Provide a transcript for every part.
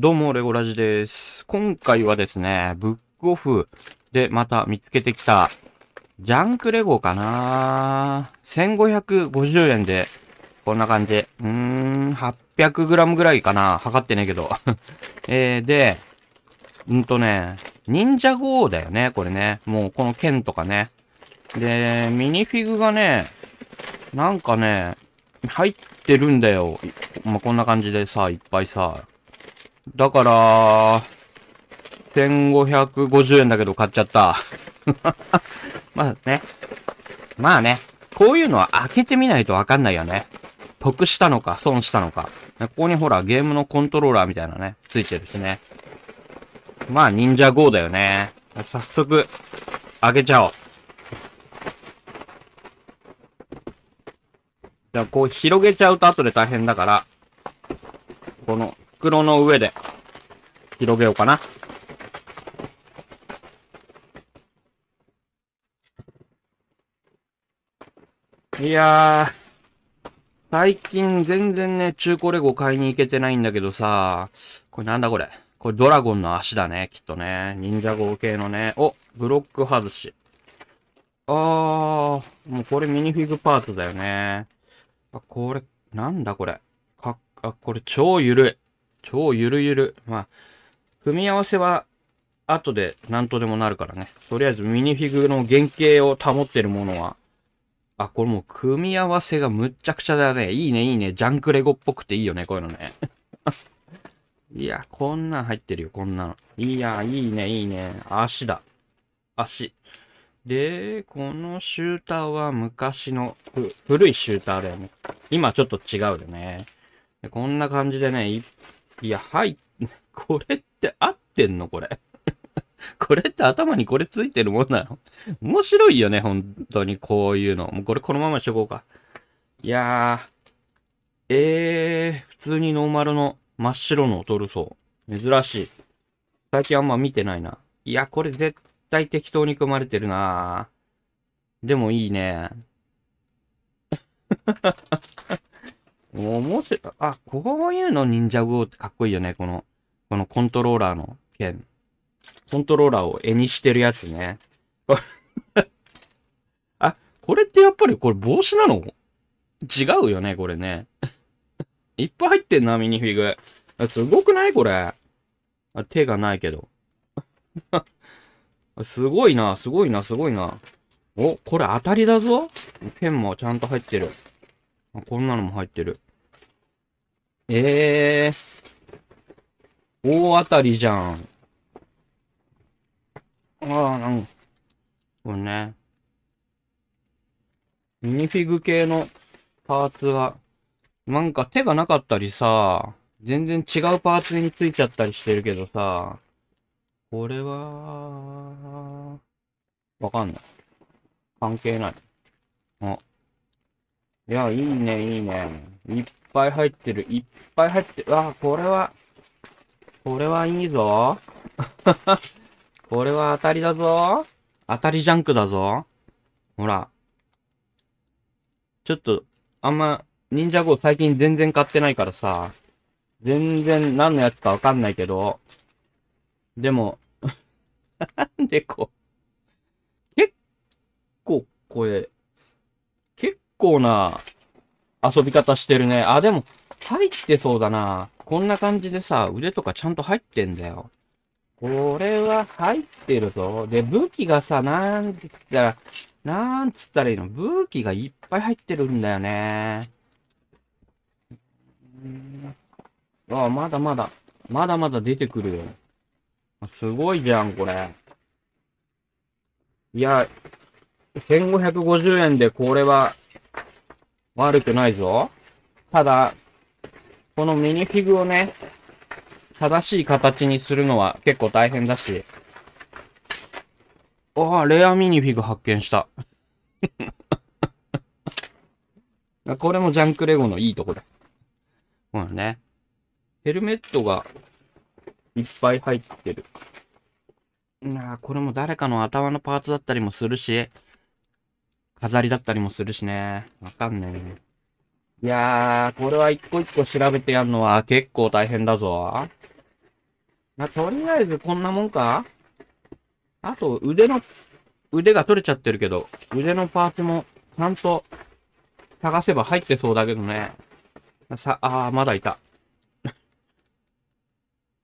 どうも、レゴラジです。今回はですね、ブックオフでまた見つけてきた、ジャンクレゴかな1550円で、こんな感じ。うーん、800g ぐらいかな測ってねえけど。えー、で、うんとね、忍者号だよね、これね。もうこの剣とかね。で、ミニフィグがね、なんかね、入ってるんだよ。まあ、こんな感じでさ、いっぱいさ、だから、1550円だけど買っちゃった。まあね。まあね。こういうのは開けてみないとわかんないよね。得したのか、損したのか。ここにほら、ゲームのコントローラーみたいなね、ついてるしね。まあ、忍者 GO だよね。早速、開けちゃおう。じゃあ、こう広げちゃうと後で大変だから、この袋の上で広げようかな。いやー、最近全然ね、中古レゴ買いに行けてないんだけどさ、これなんだこれ。これドラゴンの足だね、きっとね。忍者号系のね。お、ブロック外し。あー、もうこれミニフィグパーツだよね。あ、これ、なんだこれ。かっ、あ、これ超ゆるい。超ゆるゆる。まあ、組み合わせは後で何とでもなるからね。とりあえずミニフィグの原型を保ってるものは。あ、これもう組み合わせがむっちゃくちゃだね。いいね、いいね。ジャンクレゴっぽくていいよね、こういうのね。いや、こんなん入ってるよ、こんなの。いや、いいね、いいね。足だ。足。で、このシューターは昔の、古いシューターだよね。今ちょっと違うよね。こんな感じでね、いっいや、はい。これって合ってんのこれ。これって頭にこれついてるもんなの面白いよね、本当に。こういうの。もうこれこのまましとこうか。いやー。えー、普通にノーマルの真っ白のトるそう。珍しい。最近あんま見てないな。いや、これ絶対適当に組まれてるなでもいいね。もう、い、あ、こういうの忍者語ってかっこいいよね。この、このコントローラーの剣。コントローラーを絵にしてるやつね。あ、これってやっぱりこれ帽子なの違うよね、これね。いっぱい入ってんな、ミニフィグ。すごくないこれ。あ、手がないけど。すごいな、すごいな、すごいな。お、これ当たりだぞ。ペンもちゃんと入ってる。こんなのも入ってる。ええー、大当たりじゃん。ああ、なんこれね。ミニフィグ系のパーツが、なんか手がなかったりさ、全然違うパーツについちゃったりしてるけどさ、これは、わかんない。関係ない。あ。いや、いいね、いいね。いっぱい入ってる。いっぱい入ってる。わあ、これは、これはいいぞ。これは当たりだぞ。当たりジャンクだぞ。ほら。ちょっと、あんま、忍者号最近全然買ってないからさ、全然何のやつかわかんないけど、でも、なんでこう、結構これ、結構な遊び方してるね。あ、でも、入ってそうだな。こんな感じでさ、腕とかちゃんと入ってんだよ。これは入ってるぞ。で、武器がさ、なんて言ったら、なんつったらいいの武器がいっぱい入ってるんだよね。ああ、まだまだ、まだまだ出てくるよ。すごいじゃん、これ。いや、1550円でこれは悪くないぞ。ただ、このミニフィグをね、正しい形にするのは結構大変だし。ああ、レアミニフィグ発見した。これもジャンクレゴのいいとこだ。ほらね。ヘルメットがいっぱい入ってる。なあ、これも誰かの頭のパーツだったりもするし、飾りだったりもするしね。わかんないねいやー、これは一個一個調べてやるのは結構大変だぞ。まあ、とりあえずこんなもんかあと、腕の、腕が取れちゃってるけど、腕のパーツも、ちゃんと、探せば入ってそうだけどね。さ、あー、まだいた。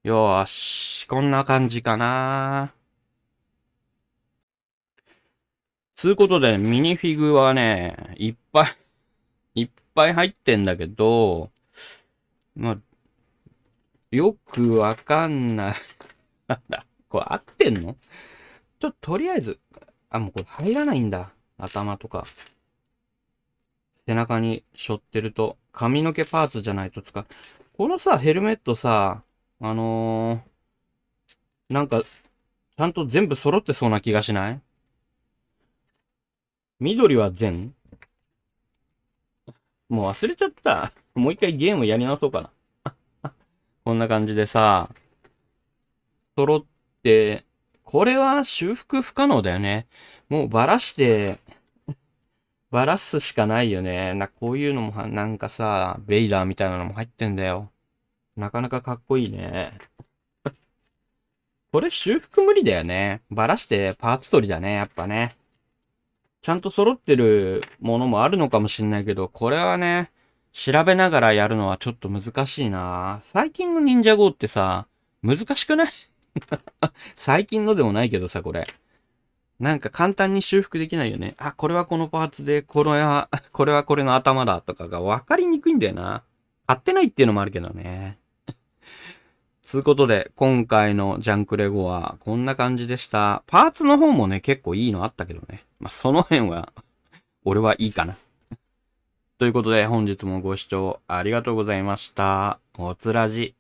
よーし、こんな感じかなー。つうことで、ミニフィグはね、いっぱい、いっぱい入ってんだけど、まあ、よくわかんない。なんだこれ合ってんのちょっととりあえず、あ、もうこれ入らないんだ。頭とか。背中に背負ってると、髪の毛パーツじゃないと使う。このさ、ヘルメットさ、あのー、なんか、ちゃんと全部揃ってそうな気がしない緑は全もう忘れちゃった。もう一回ゲームやり直そうかな。こんな感じでさ、揃って、これは修復不可能だよね。もうばらして、ばらすしかないよね。な、こういうのもなんかさ、ベイダーみたいなのも入ってんだよ。なかなかかっこいいね。これ修復無理だよね。ばらしてパーツ取りだね、やっぱね。ちゃんと揃ってるものもあるのかもしんないけど、これはね、調べながらやるのはちょっと難しいな最近の忍者号ってさ、難しくない 最近のでもないけどさ、これ。なんか簡単に修復できないよね。あ、これはこのパーツで、これは、これはこれの頭だとかが分かりにくいんだよな。合ってないっていうのもあるけどね。つうことで、今回のジャンクレゴはこんな感じでした。パーツの方もね、結構いいのあったけどね。まあ、その辺は 俺はいいかなということで、本日もご視聴ありがとうございました。おつらじ。